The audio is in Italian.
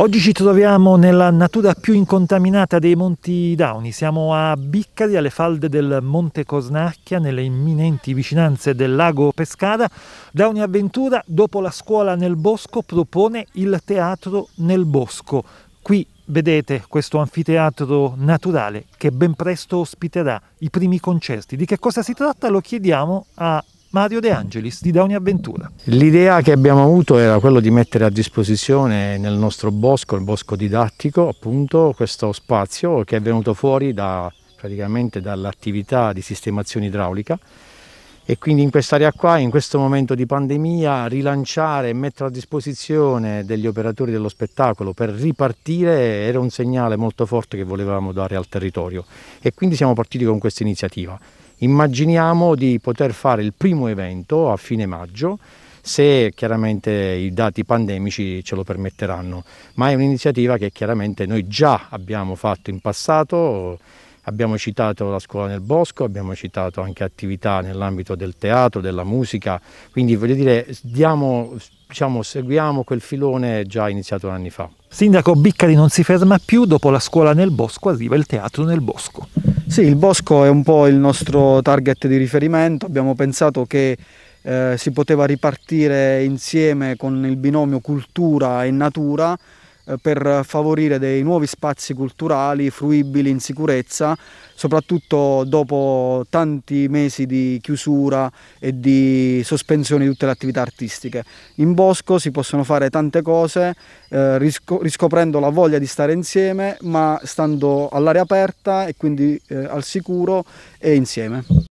Oggi ci troviamo nella natura più incontaminata dei Monti Dauni, siamo a Biccari, alle falde del Monte Cosnacchia, nelle imminenti vicinanze del lago Pescara. Dauni Avventura, dopo la scuola nel bosco, propone il teatro nel bosco. Qui vedete questo anfiteatro naturale che ben presto ospiterà i primi concerti. Di che cosa si tratta lo chiediamo a Mario De Angelis di Down Avventura. L'idea che abbiamo avuto era quella di mettere a disposizione nel nostro bosco, il bosco didattico, appunto, questo spazio che è venuto fuori da, praticamente dall'attività di sistemazione idraulica e quindi in quest'area qua, in questo momento di pandemia, rilanciare e mettere a disposizione degli operatori dello spettacolo per ripartire era un segnale molto forte che volevamo dare al territorio e quindi siamo partiti con questa iniziativa. Immaginiamo di poter fare il primo evento a fine maggio se chiaramente i dati pandemici ce lo permetteranno, ma è un'iniziativa che chiaramente noi già abbiamo fatto in passato, abbiamo citato la scuola nel bosco, abbiamo citato anche attività nell'ambito del teatro, della musica, quindi voglio dire diamo, diciamo, seguiamo quel filone già iniziato anni fa. Sindaco Biccari non si ferma più, dopo la scuola nel bosco arriva il teatro nel bosco. Sì, il bosco è un po' il nostro target di riferimento, abbiamo pensato che eh, si poteva ripartire insieme con il binomio cultura e natura eh, per favorire dei nuovi spazi culturali fruibili in sicurezza, soprattutto dopo tanti mesi di chiusura e di sospensione di tutte le attività artistiche. In bosco si possono fare tante cose, eh, risco riscoprendo la voglia di stare insieme, ma stando all'aria aperta e quindi eh, al sicuro e insieme.